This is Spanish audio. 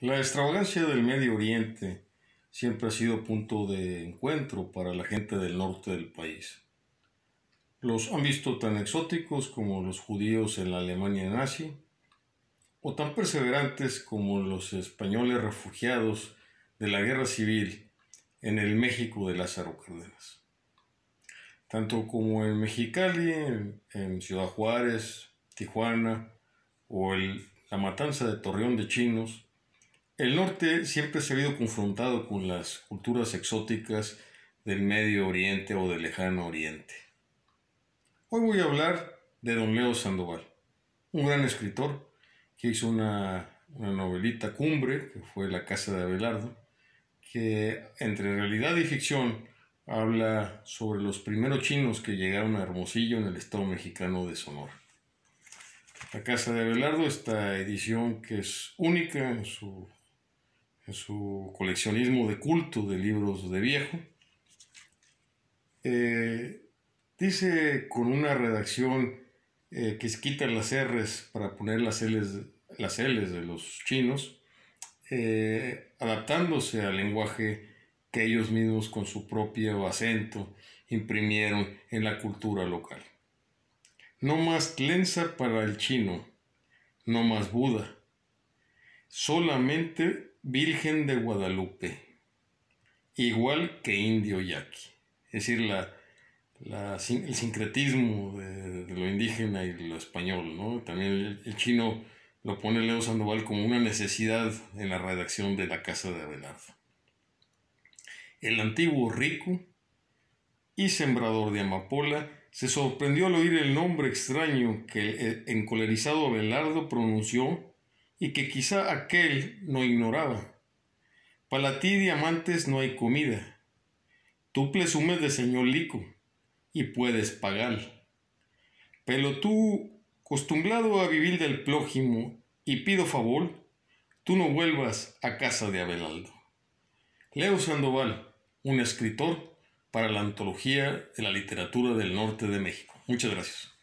La extravagancia del Medio Oriente siempre ha sido punto de encuentro para la gente del norte del país. Los han visto tan exóticos como los judíos en la Alemania nazi, o tan perseverantes como los españoles refugiados de la guerra civil en el México de Lázaro Cárdenas. Tanto como en Mexicali, en Ciudad Juárez, Tijuana o el, la matanza de Torreón de Chinos, el norte siempre se ha ido confrontado con las culturas exóticas del Medio Oriente o del Lejano Oriente. Hoy voy a hablar de Don Leo Sandoval, un gran escritor que hizo una, una novelita cumbre, que fue La Casa de Abelardo, que entre realidad y ficción habla sobre los primeros chinos que llegaron a Hermosillo en el estado mexicano de Sonora. La Casa de Abelardo, esta edición que es única en su en su coleccionismo de culto de libros de viejo, eh, dice con una redacción eh, que se quitan las R's para poner las L's, las de los chinos, eh, adaptándose al lenguaje que ellos mismos con su propio acento imprimieron en la cultura local. No más lensa para el chino, no más Buda, solamente Virgen de Guadalupe, igual que Indio Yaqui. Es decir, el sincretismo de, lo indígena y lo español, ¿no? También el, chino lo pone Leo Sandoval como una necesidad en la redacción de La Casa de Abelardo. El antiguo rico y sembrador de amapola se sorprendió al oír el nombre extraño que el eh, encolerizado Abelardo pronunció y que quizá aquel no ignoraba. Para ti diamantes no hay comida. Tú presumes de señor lico y puedes pagar. Pero tú, acostumbrado a vivir del prójimo y pido favor, tú no vuelvas a casa de Abelaldo. Leo Sandoval, un escritor para la antología de la literatura del norte de México. Muchas gracias.